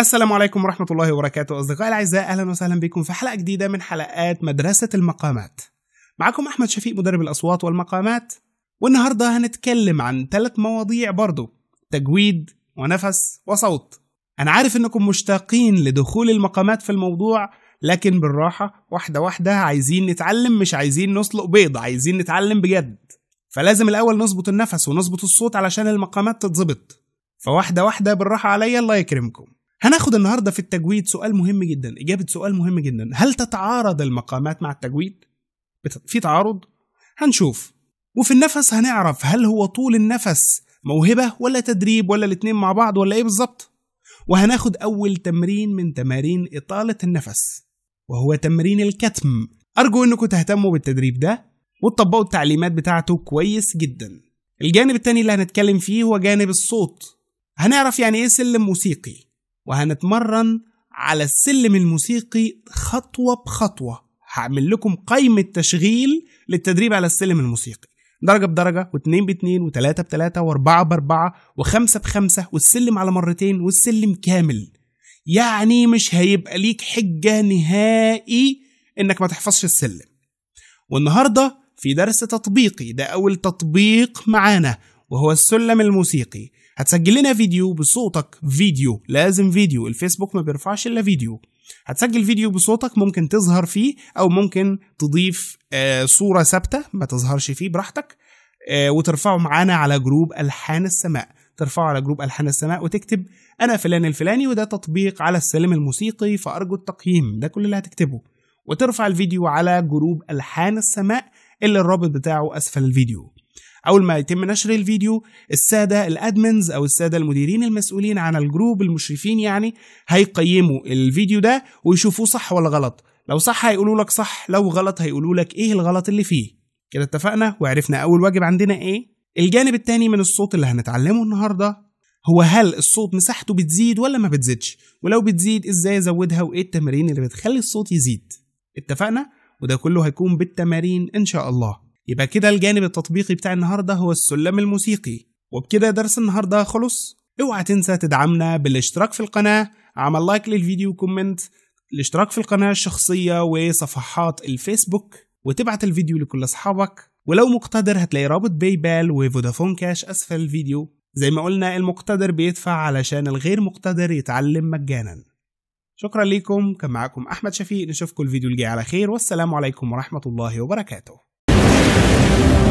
السلام عليكم ورحمة الله وبركاته أصدقائي الأعزاء أهلا وسهلا بكم في حلقة جديدة من حلقات مدرسة المقامات معكم أحمد شفيق مدرب الأصوات والمقامات والنهاردة هنتكلم عن ثلاث مواضيع برضو تجويد ونفس وصوت أنا عارف إنكم مشتاقين لدخول المقامات في الموضوع لكن بالراحة واحدة واحدة عايزين نتعلم مش عايزين نسلق بيض عايزين نتعلم بجد فلازم الأول نظبط النفس ونظبط الصوت علشان المقامات تتظبط فواحدة واحدة بالراحة عليا الله يكرمكم هناخد النهارده في التجويد سؤال مهم جدا اجابه سؤال مهم جدا هل تتعارض المقامات مع التجويد في تعارض هنشوف وفي النفس هنعرف هل هو طول النفس موهبه ولا تدريب ولا الاتنين مع بعض ولا ايه بالظبط وهناخد اول تمرين من تمارين اطاله النفس وهو تمرين الكتم ارجو انكم تهتموا بالتدريب ده وتطبقوا التعليمات بتاعته كويس جدا الجانب التاني اللي هنتكلم فيه هو جانب الصوت هنعرف يعني ايه سلم موسيقي وهنتمرن على السلم الموسيقي خطوة بخطوة هعمل لكم قائمة تشغيل للتدريب على السلم الموسيقي درجة بدرجة واثنين باتنين وثلاثة بثلاثة واربعة باربعة وخمسة بخمسة والسلم على مرتين والسلم كامل يعني مش هيبقى ليك حجة نهائي انك ما تحفظش السلم والنهاردة في درس تطبيقي ده اول تطبيق معانا وهو السلم الموسيقي هتسجل لنا فيديو بصوتك فيديو لازم فيديو الفيسبوك ما بيرفعش الا فيديو هتسجل فيديو بصوتك ممكن تظهر فيه او ممكن تضيف آه، صوره ثابته ما تظهرش فيه براحتك آه، وترفعه معانا على جروب الحان السماء ترفعه على جروب الحان السماء وتكتب انا فلان الفلاني وده تطبيق على السلم الموسيقي فارجو التقييم ده كل اللي هتكتبه وترفع الفيديو على جروب الحان السماء اللي الرابط بتاعه اسفل الفيديو اول ما يتم نشر الفيديو الساده الادمنز او الساده المديرين المسؤولين عن الجروب المشرفين يعني هيقيموا الفيديو ده ويشوفوه صح ولا غلط لو صح هيقولوا لك صح لو غلط هيقولوا لك ايه الغلط اللي فيه كده اتفقنا وعرفنا اول واجب عندنا ايه الجانب التاني من الصوت اللي هنتعلمه النهارده هو هل الصوت مساحته بتزيد ولا ما بتزيدش ولو بتزيد ازاي ازودها وايه التمارين اللي بتخلي الصوت يزيد اتفقنا وده كله هيكون بالتمارين ان شاء الله يبقى كده الجانب التطبيقي بتاع النهارده هو السلم الموسيقي وبكده درس النهارده خلص اوعى تنسى تدعمنا بالاشتراك في القناه عمل لايك للفيديو وكومنت الاشتراك في القناه الشخصيه وصفحات الفيسبوك وتبعت الفيديو لكل اصحابك ولو مقتدر هتلاقي رابط باي بال وفودافون كاش اسفل الفيديو زي ما قلنا المقتدر بيدفع علشان الغير مقتدر يتعلم مجانا شكرا ليكم كان معاكم احمد شفيق نشوفكم الفيديو الجاي على خير والسلام عليكم ورحمه الله وبركاته Thank you.